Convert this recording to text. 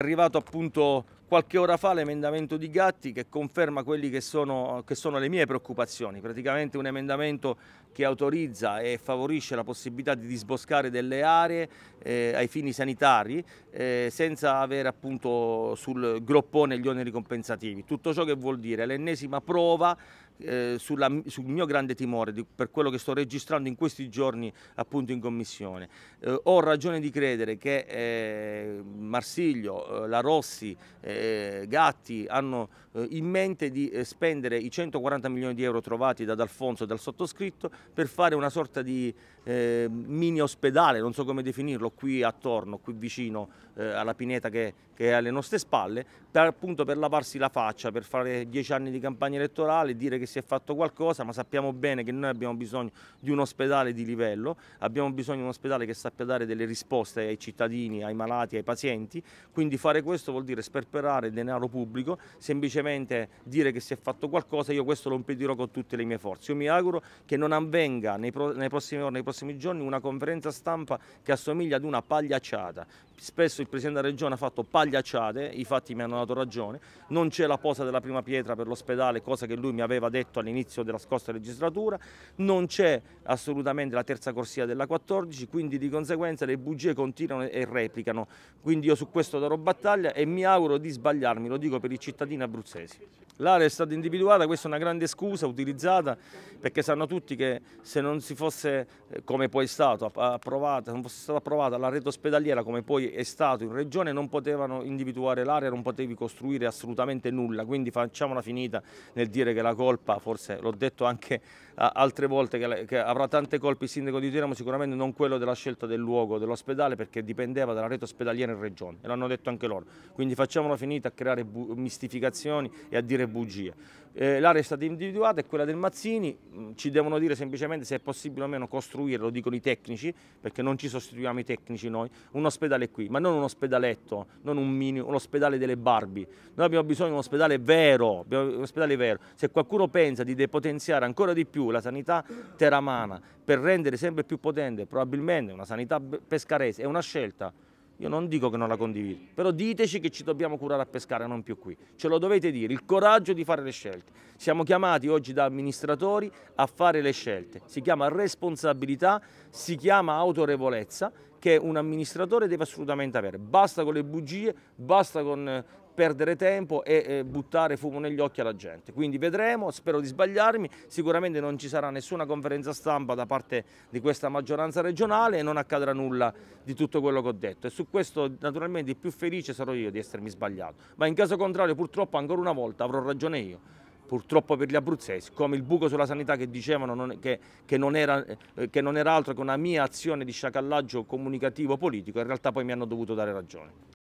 arrivato appunto Qualche ora fa l'emendamento di Gatti che conferma quelle che sono, che sono le mie preoccupazioni, praticamente un emendamento che autorizza e favorisce la possibilità di disboscare delle aree eh, ai fini sanitari eh, senza avere appunto sul groppone gli oneri compensativi. Tutto ciò che vuol dire l'ennesima prova eh, sulla, sul mio grande timore di, per quello che sto registrando in questi giorni appunto in commissione. Eh, ho ragione di credere che eh, Marsiglio, eh, La Rossi, eh, Gatti hanno eh, in mente di eh, spendere i 140 milioni di euro trovati da D'Alfonso e dal sottoscritto per fare una sorta di eh, mini ospedale, non so come definirlo, qui attorno, qui vicino eh, alla pineta che, che, è alle nostre spalle, per, appunto per lavarsi la faccia, per fare dieci anni di campagna elettorale, dire che si è fatto qualcosa, ma sappiamo bene che noi abbiamo bisogno di un ospedale di livello, abbiamo bisogno di un ospedale che sappia dare delle risposte ai cittadini, ai malati, ai pazienti, quindi fare questo vuol dire sperperare sperperare denaro pubblico, semplicemente dire che si è fatto qualcosa, io questo lo impedirò con tutte le mie forze. Io mi auguro che non avvenga nei, pro nei prossimi ore, nei prossimi giorni, una conferenza stampa che assomiglia ad una pagliacciata spesso il Presidente della Regione ha fatto pagliacciate, i fatti mi hanno dato ragione, non c'è la posa della prima pietra per l'ospedale, cosa che lui mi aveva detto all'inizio della scorsa legislatura, non c'è assolutamente la terza corsia della 14, quindi di conseguenza le bugie continuano e replicano, quindi io su questo darò battaglia e mi auguro di sbagliarmi, lo dico per i cittadini abruzzesi. L'area è stata individuata, questa è una grande scusa utilizzata perché sanno tutti che se non si fosse, eh, come poi è stato, approvata, non fosse stata approvata la rete ospedaliera come poi è stato in regione, non potevano individuare l'area, non potevi costruire assolutamente nulla, quindi facciamola finita nel dire che la colpa, forse l'ho detto anche altre volte, che, che avrà tante colpe il sindaco di Teramo, sicuramente non quello della scelta del luogo dell'ospedale perché dipendeva dalla rete ospedaliera in regione, e l'hanno detto anche loro, quindi facciamola finita a creare mistificazioni e a dire bugie. Eh, l'area è stata individuata, è quella del Mazzini, mm, ci devono dire semplicemente se è possibile o meno costruire, lo dicono i tecnici, perché non ci sostituiamo i tecnici noi, un ospedale qui, ma non un ospedaletto, non un mini, un ospedale delle Barbie. Noi abbiamo bisogno di un ospedale vero, un ospedale vero. Se qualcuno pensa di depotenziare ancora di più la sanità teramana per rendere sempre più potente probabilmente una sanità pescarese, è una scelta. Io non dico che non la condivido, però diteci che ci dobbiamo curare a pescare, non più qui. Ce lo dovete dire, il coraggio di fare le scelte. Siamo chiamati oggi da amministratori a fare le scelte. Si chiama responsabilità, si chiama autorevolezza che un amministratore deve assolutamente avere. Basta con le bugie, basta con eh, perdere tempo e eh, buttare fumo negli occhi alla gente. Quindi vedremo, spero di sbagliarmi, sicuramente non ci sarà nessuna conferenza stampa da parte di questa maggioranza regionale e non accadrà nulla di tutto quello che ho detto e su questo naturalmente il più felice sarò io di essermi sbagliato, ma in caso contrario purtroppo ancora una volta avrò ragione io purtroppo per gli abruzzesi, come il buco sulla sanità che dicevano non, che, che, non era, eh, che non era altro che una mia azione di sciacallaggio comunicativo politico, in realtà poi mi hanno dovuto dare ragione.